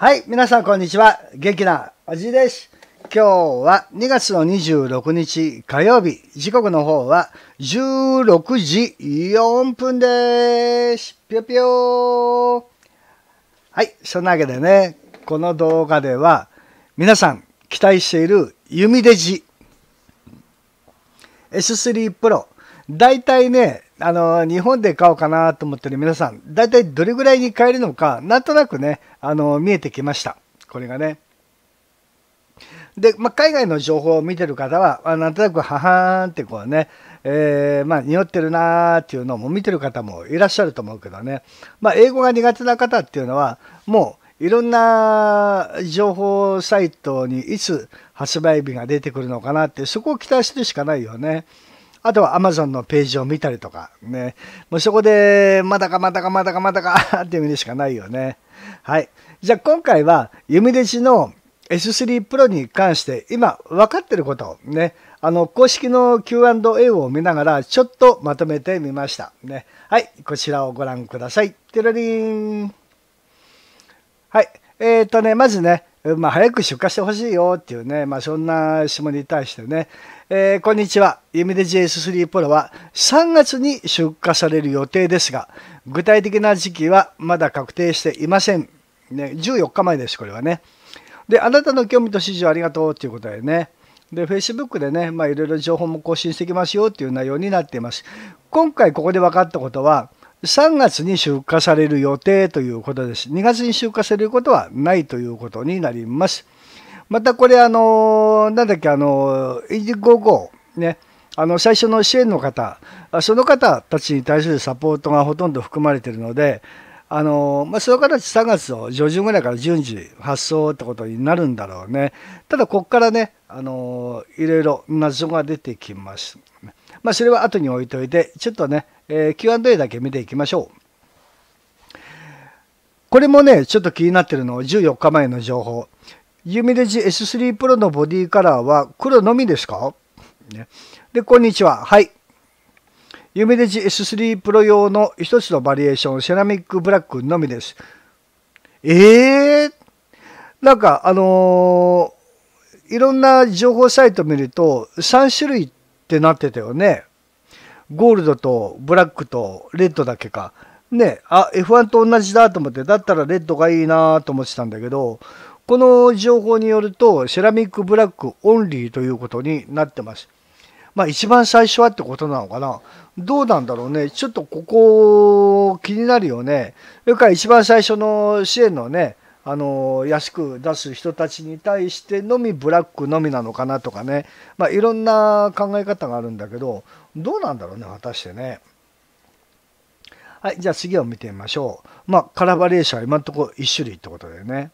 はい、皆さんこんにちは。元気なおじいです。今日は2月の26日火曜日、時刻の方は16時4分です。ぴょぴょー。はい、そんなわけでね、この動画では皆さん期待している弓デジ S3 Pro。だいたいね、あの、日本で買おうかなと思ってる皆さん、大体どれぐらいに買えるのか、なんとなくね、あの、見えてきました。これがね。で、まあ、海外の情報を見てる方は、あ、なんとなく、ははーんってこうね、えー、まあ、匂ってるなーっていうのも見てる方もいらっしゃると思うけどね。まあ、英語が苦手な方っていうのは、もう、いろんな情報サイトにいつ発売日が出てくるのかなって、そこを期待するしかないよね。あとはアマゾンのページを見たりとか、ね。もうそこで、まだかまだかまだかまだか って味でしかないよね。はい。じゃあ今回は、弓弟子の S3 プロに関して、今分かってることをね、あの、公式の Q&A を見ながら、ちょっとまとめてみました。ね。はい。こちらをご覧ください。テラリン。はい。えっ、ー、とね、まずね、まあ、早く出荷してほしいよっていうね、まあ、そんな質問に対してね、えー、こんにちは。ユミデ JS3 プロは3月に出荷される予定ですが、具体的な時期はまだ確定していません。ね、14日前です、これはね。で、あなたの興味と指示をありがとうということでね。で、Facebook でね、まあいろいろ情報も更新していきますよっていう内容になっています。今回ここで分かったことは、3月に出荷される予定ということです。2月に出荷されることはないということになります。またこれあのー、なんだっけあのー、イジゴねあの最初の支援の方その方たちに対するサポートがほとんど含まれているのであのまあ、その形3月の上旬ぐらいから順次発送ってことになるんだろうね。ただ、ここからね、あのいろいろ謎が出てきます。まあ、それは後に置いといて、ちょっとね、えー、Q&A だけ見ていきましょう。これもね、ちょっと気になってるの、14日前の情報。ユミレジ S3 Pro のボディカラーは黒のみですか、ね、で、こんにちは。はい。ユミレジ S3 Pro 用の一つのバリエーション、セラミックブラックのみです。えー、なんか、あのー、いろんな情報サイト見ると、3種類ってなってたよね。ゴールドとブラックとレッドだけか。ね、あ、F1 と同じだと思って、だったらレッドがいいなと思ってたんだけど、この情報によると、セラミックブラックオンリーということになってます。まあ一番最初はってことなのかな。どうなんだろうね。ちょっとここ気になるよね。それから一番最初の支援のね、あの安く出す人たちに対してのみブラックのみなのかなとかね、まあ、いろんな考え方があるんだけどどうなんだろうね果たしてね。はいじゃあ次を見てみましょう。まあカラバレーションは今のところ1種類ってことだよね。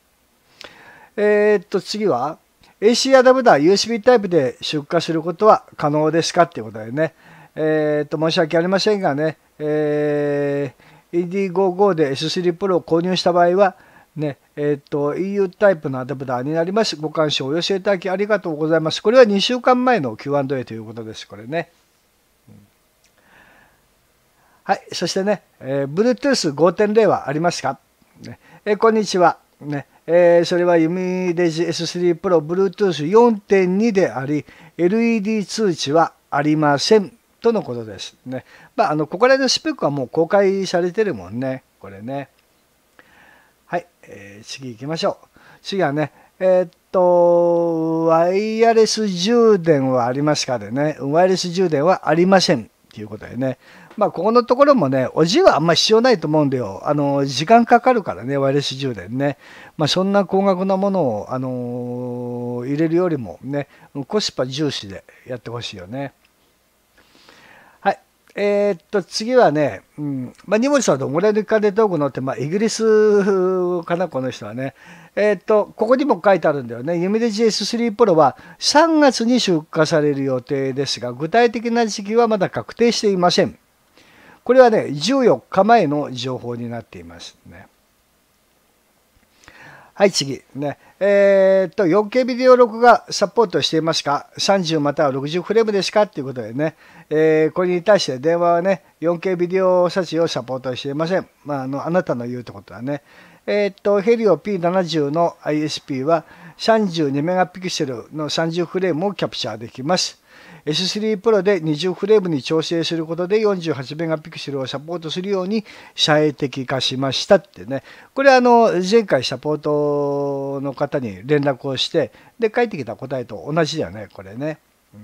えー、っと、次は AC アダプター USB タイプで出荷することは可能ですかっていうことでね。えー、っと、申し訳ありませんがね、えー、ED55 で S3 Pro を購入した場合は、ね、えっ、と、EU タイプのアダプターになります。ご謝をお寄せいただきありがとうございます。これは2週間前の Q&A ということです、これね。はい、そしてね、えー、Bluetooth5.0 はありますか、ねえー、こんにちは。ねえー、それは弓レジ S3 Pro Bluetooth4.2 であり LED 通知はありませんとのことですね。まあ、あのここら辺のスペックはもう公開されてるもんねこれね。はい、えー、次行きましょう。次はねえー、っとワイヤレス充電はありますかでねワイヤレス充電はありませんということでねまあ、ここのところもね、おじはあんまり必要ないと思うんだよ。あの、時間かかるからね、ワイヤレス充電ね。まあ、そんな高額なものを、あのー、入れるよりもね、コスパ重視でやってほしいよね。はい。えー、っと、次はね、うん、まあ、ニモリさんとモレルでどう具のって、まあ、イギリスかな、この人はね。えー、っと、ここにも書いてあるんだよね。ユミデジ s 3プロは3月に出荷される予定ですが、具体的な時期はまだ確定していません。これはね、14日前の情報になっていますね。はい、次。ね。えー、っと、4K ビデオ録画サポートしていますか ?30 または60フレームですかっていうことでね。えー、これに対して電話はね、4K ビデオ撮影をサポートしていません。まあ、あの、あなたの言うってことはね。えー、っと、ヘリオ P70 の ISP は32メガピクセルの30フレームをキャプチャーできます。S3 Pro で20フレームに調整することで48メガピクセルをサポートするように遮影的化しましたってね。これあの前回サポートの方に連絡をして、で返ってきた答えと同じだよね、これね。うん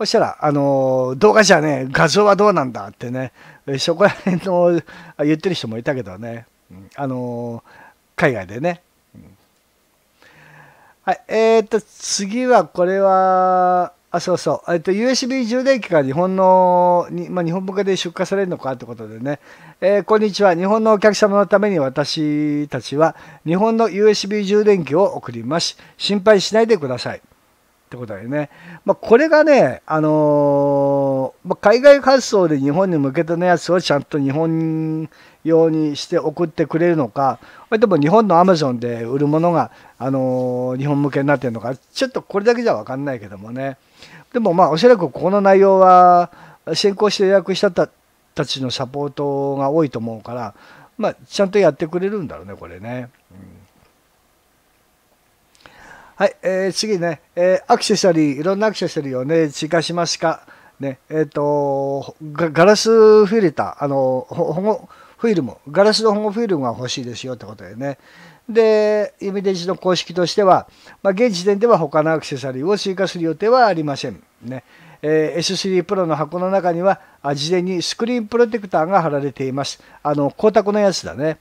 そしたら、あの動画じゃね、画像はどうなんだってね、そこら辺の言ってる人もいたけどね、あの海外でね、はい、えー、っと、次は、これは、あ、そうそう。えっと、USB 充電器が日本の、にまあ、日本向けで出荷されるのかってことでね。えー、こんにちは。日本のお客様のために私たちは日本の USB 充電器を送ります。心配しないでください。ってことだよね。まあ、これがね、あのー、まあ、海外発送で日本に向けてのやつをちゃんと日本ようにして送ってくれるのかそれとも日本のアマゾンで売るものが、あのー、日本向けになってるのかちょっとこれだけじゃ分かんないけどもねでもまあおそらくここの内容は先行して予約したたちのサポートが多いと思うから、まあ、ちゃんとやってくれるんだろうねこれね。はい、えー、次ね、えー、アクセサリー、いろんなアクセサリーをね、追加しますか。ね、えっ、ー、とガ、ガラスフィルター、あの、保護、フィルムガラスの保護フィルムが欲しいですよってことでねで弓電ジの公式としては、まあ、現時点では他のアクセサリーを追加する予定はありませんねえー、S3 プロの箱の中には事前にスクリーンプロテクターが貼られていますあの光沢のやつだね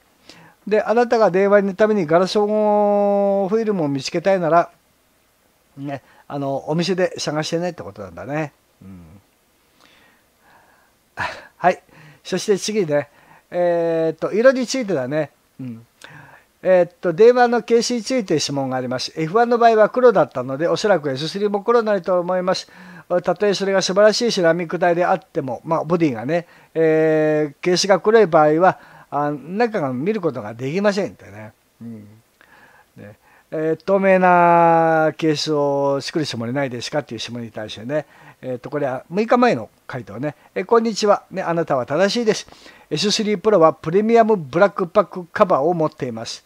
であなたが電話のためにガラス保護フィルムを見つけたいならねあのお店で探してねってことなんだね、うん、はいそして次ねえっと、色についてだね。うん。えっと、電話の形式について指紋があります。F1 の場合は黒だったので、おそらく S3 も黒になると思います。たとえそれが素晴らしいシラミック体であっても、まあ、ボディがね、えー、形式が黒い場合は、あ中が見ることができませんってね。うんねえー、透明なケースを作るつもりないですかっていう質問に対してね、えー、とこれは6日前の回答ね、えー、こんにちは、ね、あなたは正しいです。S3 Pro はプレミアムブラックパックカバーを持っています。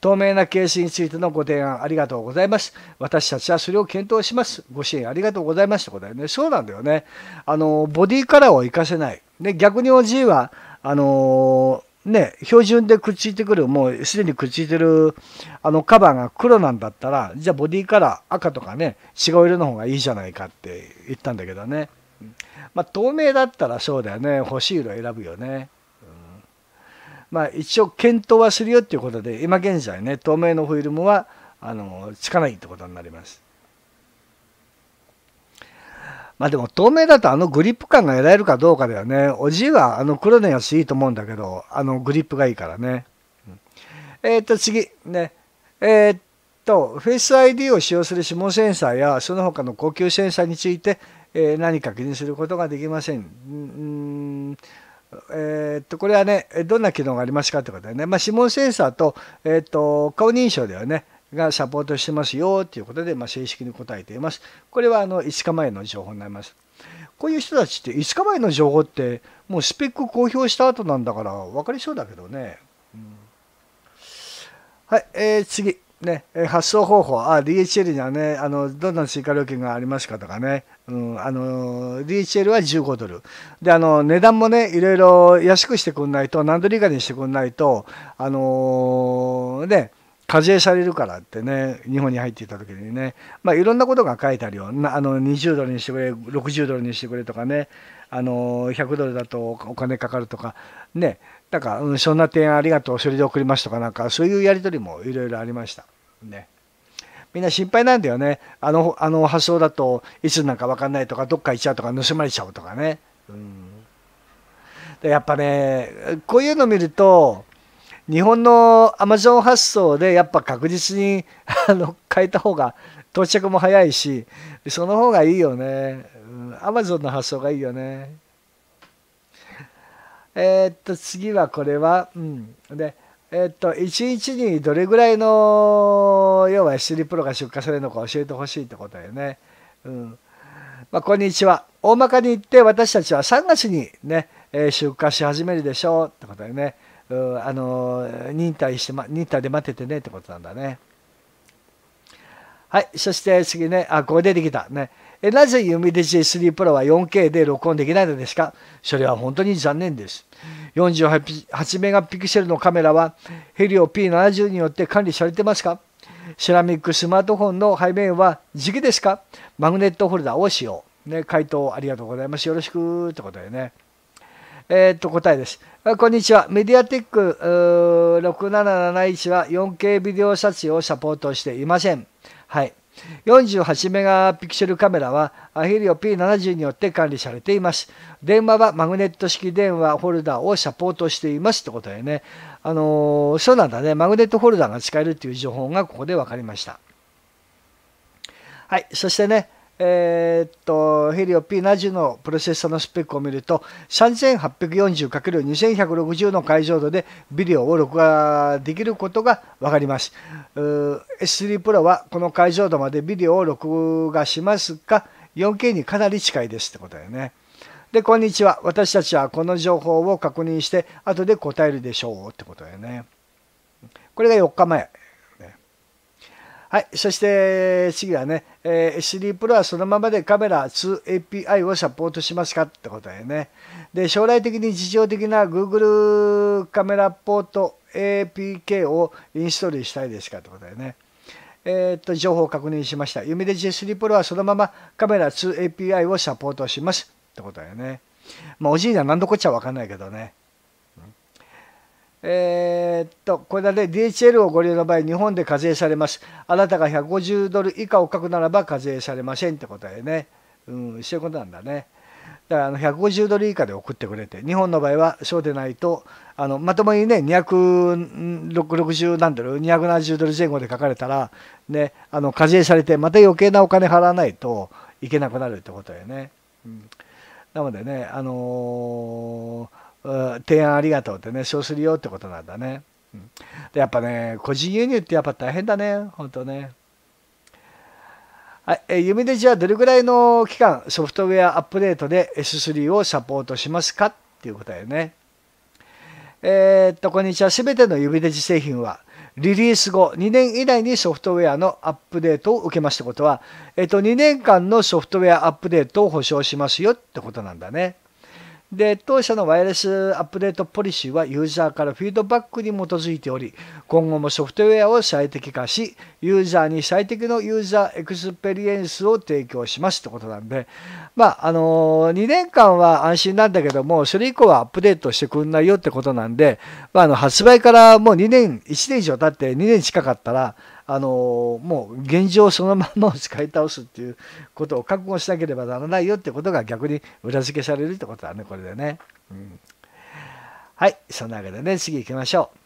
透明なケースについてのご提案ありがとうございます。私たちはそれを検討します。ご支援ありがとうございますってことだよね。そうなんだよね。あの、ボディカラーを活かせない。で、逆に OG は、あのね、標準でくっついてくる、もうすでにくっついてるあのカバーが黒なんだったら、じゃあボディカラー赤とかね、違う色の方がいいじゃないかって言ったんだけどね。まあ、透明だったらそうだよね。欲しい色選ぶよね。まあ、一応検討はするよっていうことで今現在ね透明のフィルムはあのつかないってことになります。まあでも透明だとあのグリップ感が得られるかどうかだよね。おじいはあの黒のやついいと思うんだけど、あのグリップがいいからね。えっ、と次、ね。えー、っと、フェイス ID を使用する指紋センサーやその他の呼吸センサーについて、えー、何か気にすることができません。うんえー、っとこれはねどんな機能がありますかってことでね、まあ、指紋センサーと,、えー、っと顔認証ではねがサポートしてますよということで、まあ、正式に答えています。これはあの5日前の情報になります。こういう人たちって5日前の情報ってもうスペック公表した後なんだから分かりそうだけどね。うん、はい、えー、次。ね、発送方法、あ、DHL にはね、あの、どんな追加料金がありますかとかね、うん、あの、DHL は15ドル。で、あの、値段もね、いろいろ安くしてくんないと、何ドル以下にしてくんないと、あのー、ね、課税されるからってね、日本に入っていた時にね、まあ、いろんなことが書いてあるよ。なあの、20ドルにしてくれ、60ドルにしてくれとかね、あの、100ドルだとお金かかるとか、ね、なんか、うん、そんな提案ありがとう、それで送りますとか、なんか、そういうやり取りもいろいろありました。ね。みんな心配なんだよね。あの、あの発想だといつなんかわかんないとか、どっか行っちゃうとか、盗まれちゃうとかね。うん。でやっぱね、こういうの見ると、日本のアマゾン発送でやっぱ確実にあの変えた方が到着も早いし、その方がいいよね。アマゾンの発送がいいよね。えー、っと、次はこれは、うん。で、えー、っと、1日にどれぐらいの、要は SD プロが出荷されるのか教えてほしいってことだよね。うん。まあ、こんにちは。大まかに言って、私たちは3月にね、えー、出荷し始めるでしょうってことだよね。うん、あのー、忍耐して、ま、忍耐で待っててねってことなんだね。はい、そして次ね、あ、ここ出てきた。ね。えなぜユミデジ S3 プロは 4K で録音できないのですかそれは本当に残念です。48メガピクセルのカメラはヘリオ P70 によって管理されてますかセラミックスマートフォンの背面は気ですかマグネットホルダーを使用。ね、回答ありがとうございます。よろしくってことでね。えっ、と、答えです。こんにちは。メディアテック6771は 4K ビデオ撮影をサポートしていません。はい。48メガピクセルカメラはアヒリオ P70 によって管理されています。電話はマグネット式電話ホルダーをサポートしていますってことでね。あのー、そうなんだね。マグネットホルダーが使えるっていう情報がここで分かりました。はい。そしてね、えー、っと、ヘリオ p ナジのプロセッサのスペックを見ると、3840×2160 の解像度でビデオを録画できることが分かります。S3 Pro はこの解像度までビデオを録画しますが、4K にかなり近いですってことだよね。で、こんにちは。私たちはこの情報を確認して、後で答えるでしょうってことだよね。これが4日前。はい、そして次はね、えー、SD プロはそのままでカメラ 2API をサポートしますかってことだよね。で、将来的に自動的な Google カメラポート APK をインストールしたいですかってことだよね。えー、っと、情報を確認しました。ユミレジ S3 プロはそのままカメラ 2API をサポートしますってことだよね。まあ、おじいには何のこっちゃわかんないけどね。えー、っと、これだね、DHL をご利用の場合、日本で課税されます。あなたが150ドル以下を書くならば課税されませんってことだよね。うん、そういうことなんだね。だからあの150ドル以下で送ってくれて、日本の場合はそうでないと、あのまともにね、260何ドル、270ドル前後で書かれたら、ね、あの課税されて、また余計なお金払わないといけなくなるってことだよね。うん、なのでね、あのー提案ありがとうってねそうするよってことなんだね、うん、でやっぱね個人輸入ってやっぱ大変だね本当ねはい、え夢でじゃあどれぐらいの期間ソフトウェアアップデートで S3 をサポートしますかっていうことだよね。えー、っと、こんにちは。すべての指でじ製品はリリース後2年以内にソフトウェアのアップデートを受けましたことは、えっと、2年間のソフトウェアアップデートを保証しますよってことなんだね。で、当社のワイヤレスアップデートポリシーはユーザーからフィードバックに基づいており、今後もソフトウェアを最適化し、ユーザーに最適のユーザーエクスペリエンスを提供しますってことなんで、まあ、あのー、2年間は安心なんだけども、それ以降はアップデートしてくんないよってことなんで、まあ、あの、発売からもう2年、1年以上経って2年近かったら、あのもう現状そのままを使い倒すっていうことを覚悟しなければならないよってことが逆に裏付けされるってことだねこれでね、うん、はいそんなわけでね次行きましょう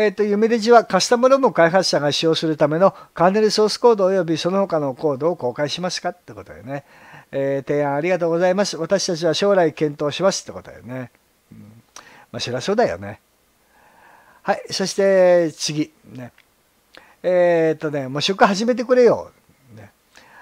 えっ、ー、と、夢レジはカスタムロム開発者が使用するためのカーネルソースコードおよびその他のコードを公開しますかってことだよね。えー、提案ありがとうございます。私たちは将来検討しますってことだよね。うん、まあ、そりゃそうだよね。はい、そして次。ね、えー、っとね、もう食始めてくれよ。ね、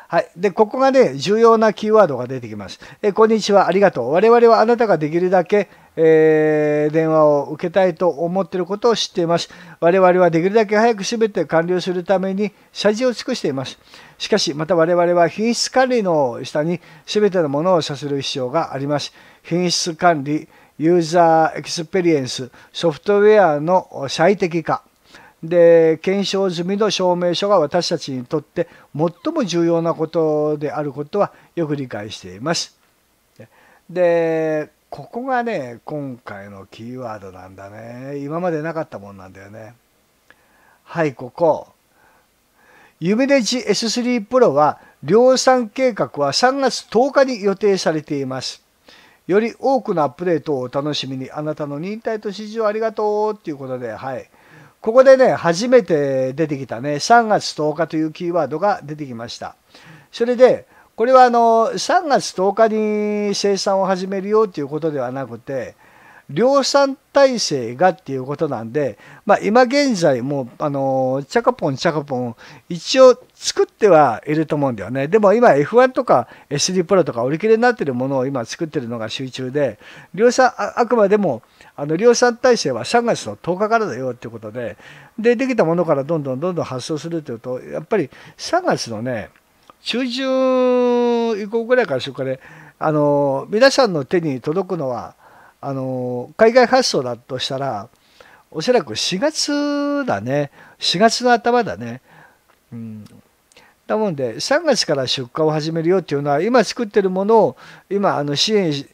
はい。で、ここがね、重要なキーワードが出てきます。えこんにちは、ありがとう。我々はあなたができるだけ、えー、電話を受けたいと思っていることを知っています。我々はできるだけ早く全て完了するために謝辞を尽くしています。しかし、また我々は品質管理の下に全てのものをさせる必要があります。品質管理、ユーザーエクスペリエンス、ソフトウェアの最適化、で検証済みの証明書が私たちにとって最も重要なことであることはよく理解しています。でここがね今回のキーワードなんだね今までなかったもんなんだよね。はいここ。ユミジ S3 Pro は量産計画は3月10日に予定されています。より多くのアップデートをお楽しみに、あなたの忍耐と支持をありがとうっていうことで、はい。ここでね、初めて出てきたね、3月10日というキーワードが出てきました。それで、これはあの、3月10日に生産を始めるよっていうことではなくて、量産体制がっていうことなんで、まあ、今現在もう、あの、チャカポンチャカポン、一応作ってはいると思うんだよね。でも今 F1 とか SD プロとか売り切れになってるものを今作ってるのが集中で、量産、あくまでも、あの、量産体制は3月の10日からだよっていうことで、で、できたものからどんどんどんどん発送するっていうと、やっぱり3月のね、中旬以降ぐらいから出荷で、あの、皆さんの手に届くのは、あの海外発送だとしたらおそらく4月だね4月の頭だね。うん、だもんで3月から出荷を始めるよっていうのは今作ってるものを今あの支援事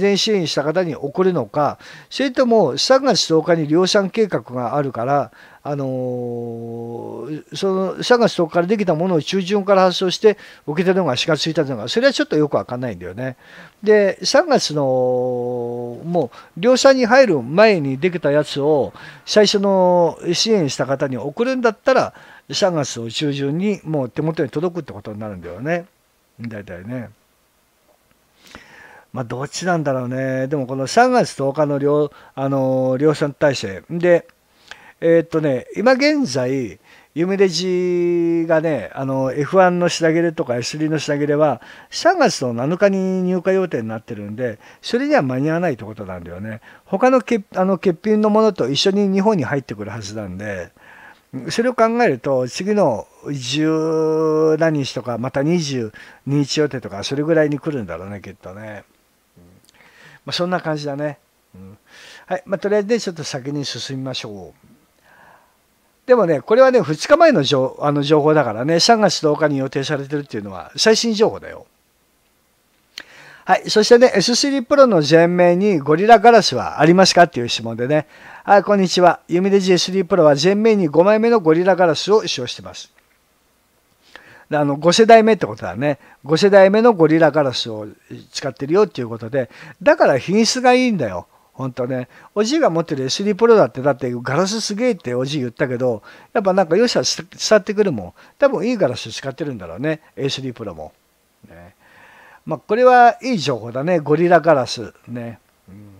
前支援した方に送るのかそれとも3月10日に量産計画があるからあのー、その社がそ日からできたものを中旬から発送して受けてるのが4月1日のがそれはちょっとよくわかんないんだよね。で3月のもう量産に入る前にできたやつを最初の支援した方に送るんだったら3月を中旬にもう手元に届くってことになるんだよね大体ね。まあどっちなんだろうねでもこの3月10日の量,、あのー、量産体制でえー、っとね、今現在、夢レジがね、あの、F1 の下切れとか S3 の下切れは、3月の7日に入荷予定になってるんで、それには間に合わないってことなんだよね。他のあの欠品のものと一緒に日本に入ってくるはずなんで、それを考えると、次の十何日とか、また22日予定とか、それぐらいに来るんだろうね、きっとね。まあ、そんな感じだね。うん、はい。まあ、とりあえずね、ちょっと先に進みましょう。でもね、これはね、2日前の情あの情報だからね、3月10日に予定されてるっていうのは最新情報だよ。はい。そしてね、S3 Pro の前面にゴリラガラスはありますかっていう質問でね。はい、こんにちは。ユミレジ S3 Pro は前面に5枚目のゴリラガラスを使用してます。あの5世代目ってことだね。5世代目のゴリラガラスを使ってるよっていうことで、だから品質がいいんだよ。本当ね、おじいが持ってる SD プロだって、だってガラスすげえっておじい言ったけど、やっぱなんか良さは伝ってくるもん。多分いいガラス使ってるんだろうね、s d プロも。ね、まあ、これはいい情報だね、ゴリラガラス。ね。うん、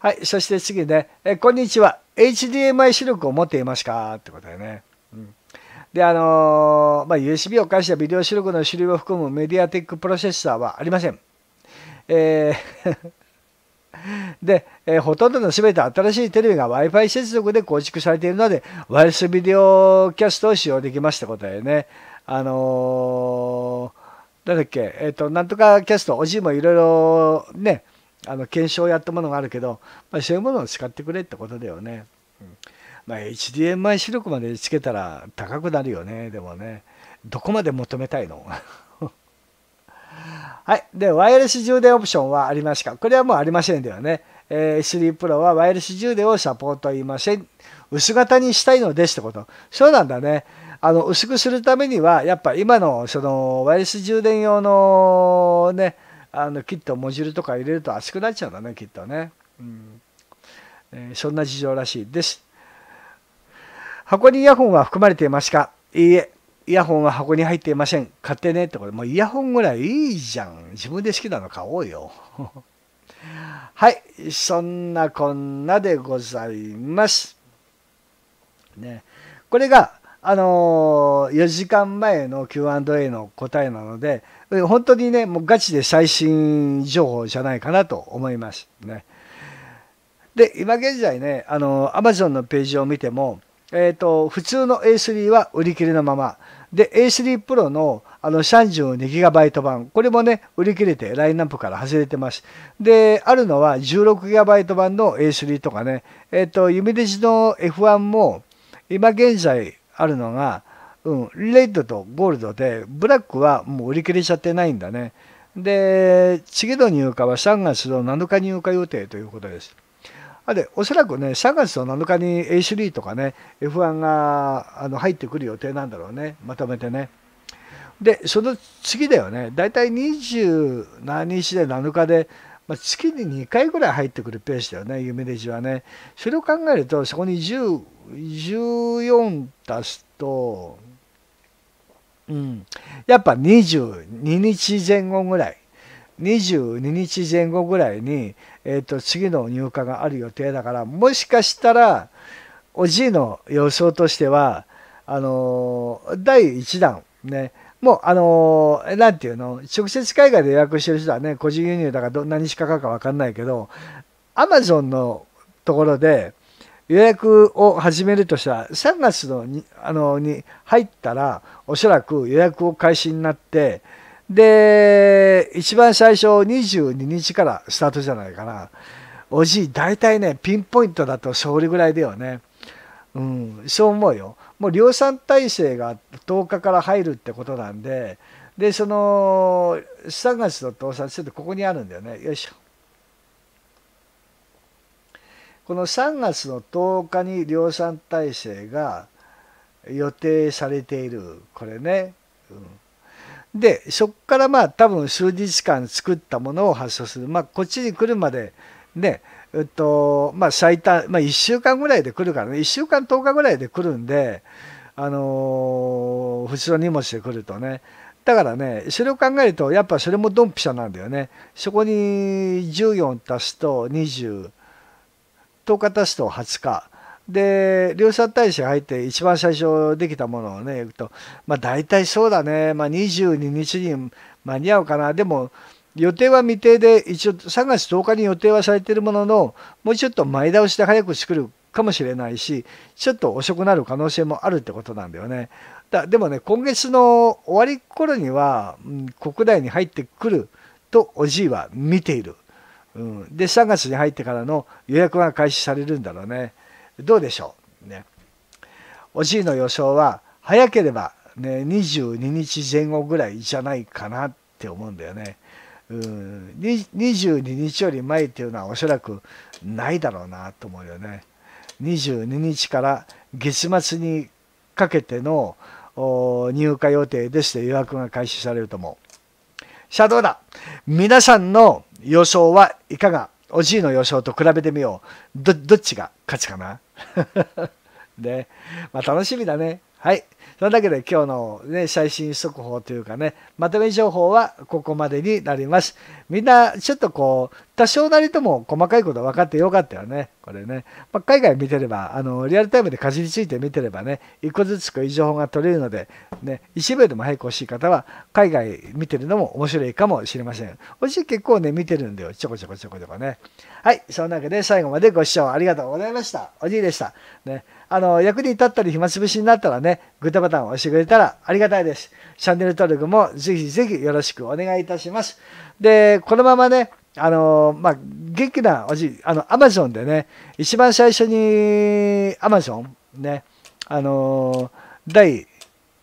はい、そして次ね、えこんにちは、HDMI 視力を持っていますかってことだよね。うんで、あのー、まあ、USB を介したビデオ視力の種類を含むメディアテックプロセッサーはありません。えーで、えー、ほとんどの全て新しいテレビが Wi-Fi 接続で構築されているので、ワイスビデオキャストを使用できますたことだよね。あのー、なんだっけ、えっ、ー、と、なんとかキャスト、おじいもいろいろね、あの検証をやったものがあるけど、まあ、そういうものを使ってくれってことだよね。うんまあ、HDMI 出力までつけたら高くなるよね、でもね。どこまで求めたいのはい。で、ワイヤレス充電オプションはありますかこれはもうありませんではね。えー、S3 Pro はワイヤレス充電をサポートいません。薄型にしたいのですってこと。そうなんだね。あの、薄くするためには、やっぱ今の、その、ワイヤレス充電用のね、あの、キット、モジュールとか入れると熱くなっちゃうんだね、きっとね。うん。えー、そんな事情らしいです。箱にイヤホンは含まれていますかいいえ。イヤホンは箱に入っていません。買ってねってこと。もうイヤホンぐらいいいじゃん。自分で好きなの買おうよ。はい。そんなこんなでございます。ね。これが、あのー、4時間前の Q&A の答えなので、本当にね、もうガチで最新情報じゃないかなと思いますね。で、今現在ね、あのー、Amazon のページを見ても、えっ、ー、と、普通の A3 は売り切れのまま、で、A3 Pro のあの 32GB 版、これもね、売り切れてラインナップから外れてます。で、あるのは 16GB 版の A3 とかね、えっ、ー、と、夢デジの F1 も、今現在あるのが、うん、レッドとゴールドで、ブラックはもう売り切れちゃってないんだね。で、次の入荷は3月の7日入荷予定ということです。で、おそらくね、3月の7日に A3 とかね、F1 があの入ってくる予定なんだろうね、まとめてね。で、その次だよね、大体2 7何日で7日で、まあ、月に2回ぐらい入ってくるペースだよね、夢デジはね。それを考えると、そこに14足すと、うん、やっぱ22日前後ぐらい22日前後ぐらいに、えーと、次の入荷がある予定だからもしかしたらおじいの予想としてはあのー、第1弾ねもうあのー、て言うの直接海外で予約してる人はね個人輸入だからど何日かかるか分かんないけどアマゾンのところで予約を始めるとしたら3月のにあのに入ったらおそらく予約を開始になってで、一番最初22日からスタートじゃないかな。おじい、大体ね、ピンポイントだと勝利ぐらいだよね。うん、そう思うよ。もう量産体制が10日から入るってことなんで、で、その、3月の倒産ちょっとここにあるんだよね。よいしょ。この3月の10日に量産体制が予定されている、これね。うんでそこからまあ多分数日間作ったものを発症する、まあ、こっちに来るまでねえっとまあ最短、まあ、1週間ぐらいで来るからね1週間10日ぐらいで来るんであのー、普通の荷物で来るとねだからねそれを考えるとやっぱそれもドンピシャなんだよねそこに14足すと2010日足すと20日で両者大使入って一番最初できたものをね言うとまあ大体そうだね、まあ、22日に間に合うかなでも予定は未定で一応3月10日に予定はされているもののもうちょっと前倒しで早く作るかもしれないしちょっと遅くなる可能性もあるってことなんだよね。だでもね今月の終わり頃には、うん、国内に入ってくるとおじいは見ている。うん、で3月に入ってからの予約が開始されるんだろうね。どうでしょうね。おじいの予想は早ければ、ね、22日前後ぐらいじゃないかなって思うんだよね。うん22日より前っていうのはおそらくないだろうなと思うよね。22日から月末にかけての入荷予定でして予約が開始されると思う。シャドウだ皆さんの予想はいかがおじいの予想と比べてみようどっちが勝ちかな ねまあ楽しみだねはいそれだけで今日の、ね、最新速報というかね、まとめ情報はここまでになります。みんなちょっとこう、多少なりとも細かいこと分かってよかったよね。これね。まあ、海外見てれば、あの、リアルタイムでかじりついて見てればね、一個ずつこういう情報が取れるので、ね、一部でも早く欲しい方は、海外見てるのも面白いかもしれません。うい結構ね、見てるんだよ。ちょこちょこちょこちょこね。はい。そんなわけで最後までご視聴ありがとうございました。おじいでした。ね。あの、役に立ったり暇つぶしになったらね、グッドボタンを押してくれたらありがたいです。チャンネル登録もぜひぜひよろしくお願いいたします。で、このままね、あの、まあ、元気なおじ、あの、アマゾンでね、一番最初にアマゾンね、あの、第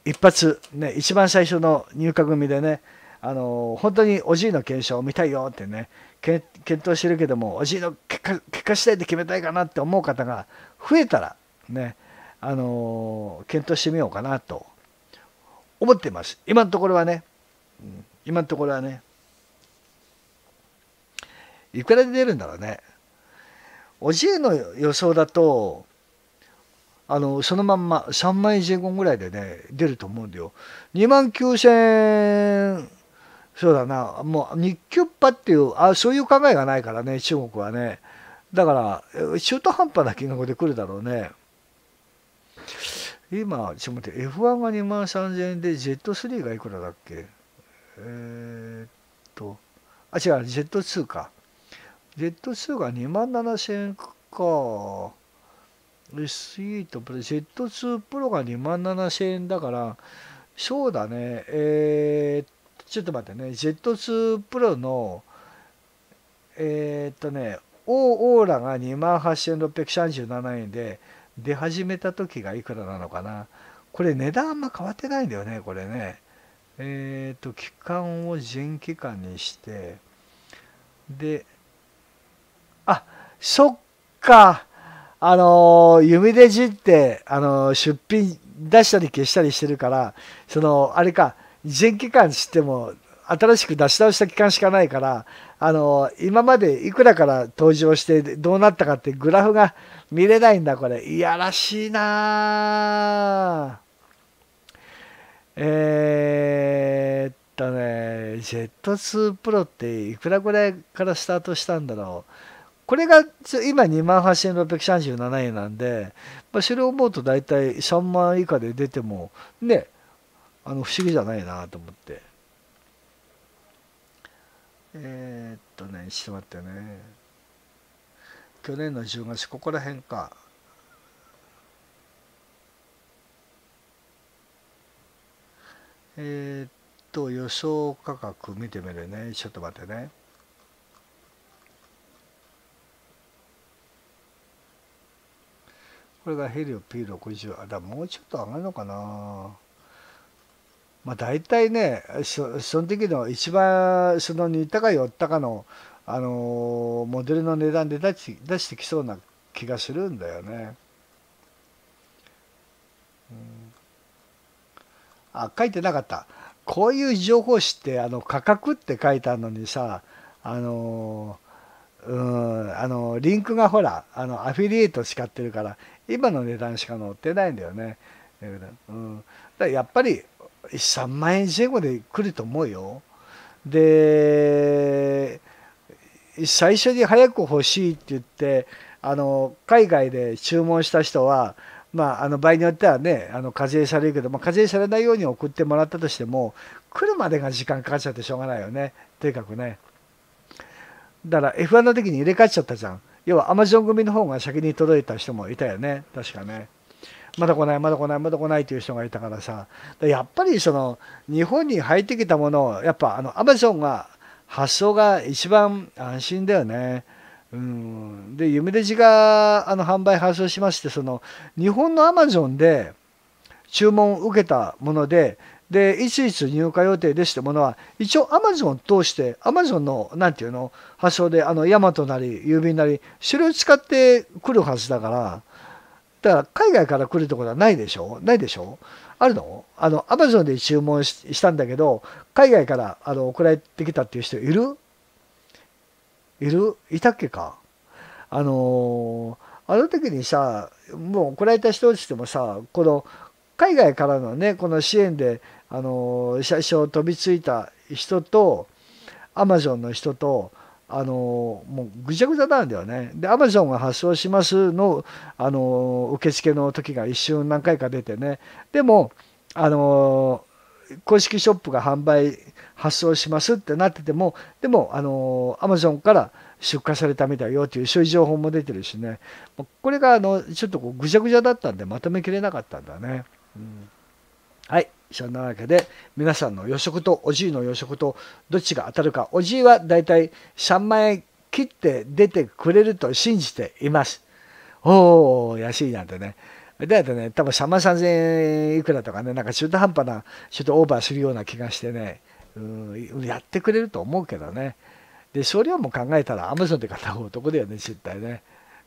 一発、ね、一番最初の入荷組でね、あの本当におじいの検証を見たいよってね検討してるけどもおじいの結果結果次第で決めたいかなって思う方が増えたらねあの検討してみようかなと思ってます今のところはね、今のところはねいくらで出るんだろうねおじいの予想だとあのそのまんま3万円15ぐらいでね出ると思うんだよ2万9000そうだなもう日給っっていうあそういう考えがないからね中国はねだから中途半端な金額で来るだろうね今、ちょっと待って、F1 が2万3000円で、z 3がいくらだっけえー、っと、あ、違う、z 2か。z 2が2万7000円か。SE とプ2プロが2万7000円だから、そうだね、えー、ちょっと待ってね、z 2プロの、えー、っとね、オーオーラが2万8637円で、出始めた時がいくらなのかなこれ値段あんま変わってないんだよねこれねえっ、ー、と期間を人期間にしてであそっかあの弓でじってあの出品出したり消したりしてるからそのあれか人期間しても新しく出し直した期間しかないから、あの、今までいくらから登場してどうなったかってグラフが見れないんだ、これ。いやらしいなえー、っとね、ジェット o プロっていくらぐらいからスタートしたんだろう。これが今28,637円なんで、まあ、それを思うと大体3万以下で出てもねあの不思議じゃないなと思ってえー、っとねちょっと待ってね去年の10月ここら辺かえー、っと予想価格見てみるねちょっと待ってねこれがヘリオ P60 あだもうちょっと上がるのかなまあ、大体ねその時の一番その似たか寄ったかの、あのモデルの値段で出し出してきそうな気がするんだよね。うん、あ書いてなかった。こういう情報誌ってあの価格って書いてあるのにさあのうんあのリンクがほらあのアフィリエイト使ってるから今の値段しか載ってないんだよね。うん、だやっぱり3万円前後で来ると思うよ。で最初に早く欲しいって言ってあの海外で注文した人は、まあ、あの場合によってはねあの課税されるけど、まあ、課税されないように送ってもらったとしても来るまでが時間かかっちゃってしょうがないよねとにかくね。だから F1 の時に入れ替えちゃったじゃん。要はアマゾン組の方が先に届いた人もいたよね確かね。まだ来ないまだ来ないまだ来ないという人がいたからさやっぱりその日本に入ってきたものをやっぱあのアマゾンが発想が一番安心だよね。うん、でめでじがあの販売発送しましてその日本のアマゾンで注文を受けたものででいついつ入荷予定ですってものは一応アマゾン通してアマゾンの何ていうの発送であのヤマトなり郵便なりそれを使ってくるはずだからだから海外から来るところはないでしょないでしょあるのあの、アマゾンで注文したんだけど、海外からあの送られてきたっていう人いるいるいたっけかあのー、あの時にさ、もう送られた人ってもさ、この海外からのね、この支援で、あのー、最初飛びついた人と、アマゾンの人と、あのもうぐちゃぐちゃなんだよね。で、アマゾンが発送しますの、あの受付の時が一瞬何回か出てね。でも、あの公式ショップが販売、発送しますってなってても、でも、あのアマゾンから出荷されたみたいよっていう、そういう情報も出てるしね。これが、あの、ちょっとこうぐちゃぐちゃだったんで、まとめきれなかったんだね。うん、はい。者わけで皆さんの予測とおじいの予測とどっちが当たるかおじいはだいたい3万円切って出てくれると信じています。おお安いなんてね。だってね、多分3万3000円いくらとかね、なんか中途半端な、ちょっとオーバーするような気がしてね、うんやってくれると思うけどね。で、送料も考えたらアマゾンで買った方がお得だよね、絶対ね。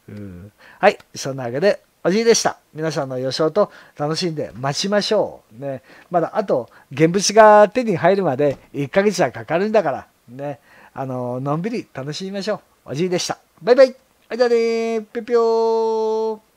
うん、はい、そんなわけでおじいでした。皆さんの予想と楽しんで待ちましょう。ね、まだあと、現物が手に入るまで1ヶ月はかかるんだから、ね、あの、のんびり楽しみましょう。おじいでした。バイバイ。あいだねぴょぴょー。